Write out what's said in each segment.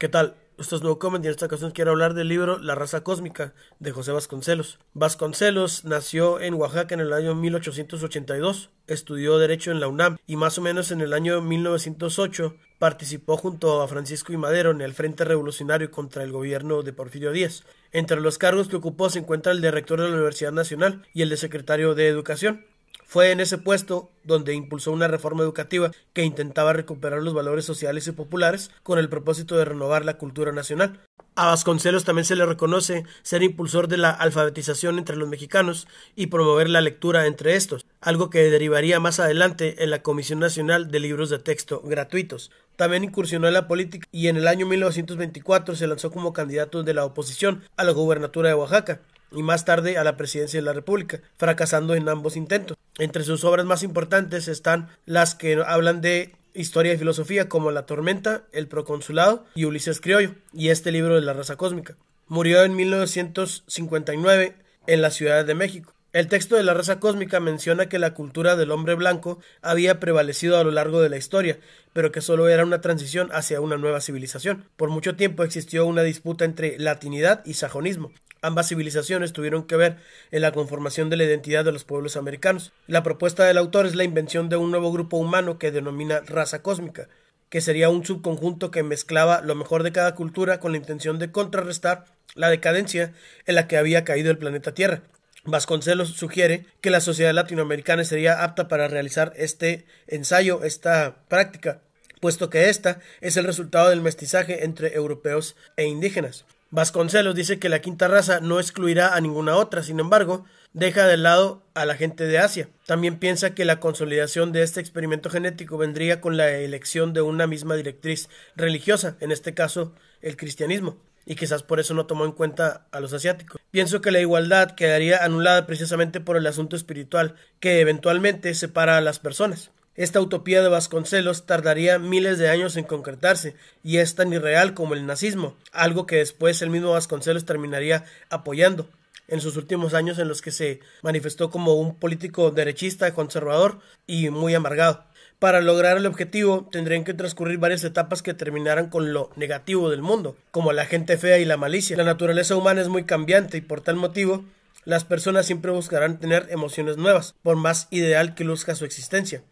¿Qué tal? Esto es Nuevo y en esta ocasión quiero hablar del libro La raza cósmica de José Vasconcelos. Vasconcelos nació en Oaxaca en el año 1882, estudió Derecho en la UNAM y más o menos en el año 1908 participó junto a Francisco y Madero en el Frente Revolucionario contra el gobierno de Porfirio Díaz. Entre los cargos que ocupó se encuentra el de rector de la Universidad Nacional y el de secretario de Educación. Fue en ese puesto donde impulsó una reforma educativa que intentaba recuperar los valores sociales y populares con el propósito de renovar la cultura nacional. A Vasconcelos también se le reconoce ser impulsor de la alfabetización entre los mexicanos y promover la lectura entre estos, algo que derivaría más adelante en la Comisión Nacional de Libros de Texto Gratuitos. También incursionó en la política y en el año 1924 se lanzó como candidato de la oposición a la gubernatura de Oaxaca y más tarde a la presidencia de la República, fracasando en ambos intentos. Entre sus obras más importantes están las que hablan de historia y filosofía como La Tormenta, El Proconsulado y Ulises Criollo, y este libro de la raza cósmica. Murió en 1959 en la Ciudad de México. El texto de la raza cósmica menciona que la cultura del hombre blanco había prevalecido a lo largo de la historia, pero que solo era una transición hacia una nueva civilización. Por mucho tiempo existió una disputa entre latinidad y sajonismo. Ambas civilizaciones tuvieron que ver en la conformación de la identidad de los pueblos americanos. La propuesta del autor es la invención de un nuevo grupo humano que denomina raza cósmica que sería un subconjunto que mezclaba lo mejor de cada cultura con la intención de contrarrestar la decadencia en la que había caído el planeta Tierra. Vasconcelos sugiere que la sociedad latinoamericana sería apta para realizar este ensayo, esta práctica, puesto que esta es el resultado del mestizaje entre europeos e indígenas. Vasconcelos dice que la quinta raza no excluirá a ninguna otra, sin embargo, deja de lado a la gente de Asia. También piensa que la consolidación de este experimento genético vendría con la elección de una misma directriz religiosa, en este caso el cristianismo y quizás por eso no tomó en cuenta a los asiáticos. Pienso que la igualdad quedaría anulada precisamente por el asunto espiritual que eventualmente separa a las personas. Esta utopía de Vasconcelos tardaría miles de años en concretarse y es tan irreal como el nazismo, algo que después el mismo Vasconcelos terminaría apoyando en sus últimos años en los que se manifestó como un político derechista, conservador y muy amargado. Para lograr el objetivo tendrían que transcurrir varias etapas que terminaran con lo negativo del mundo, como la gente fea y la malicia. La naturaleza humana es muy cambiante y por tal motivo las personas siempre buscarán tener emociones nuevas, por más ideal que luzca su existencia.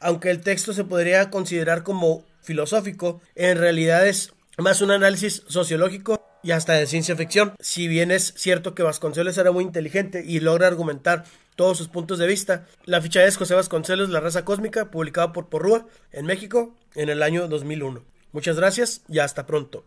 Aunque el texto se podría considerar como filosófico, en realidad es más un análisis sociológico y hasta de ciencia ficción. Si bien es cierto que Vasconcelos era muy inteligente y logra argumentar todos sus puntos de vista, la ficha es José Vasconcelos, La raza cósmica, publicada por Porrúa en México en el año 2001. Muchas gracias y hasta pronto.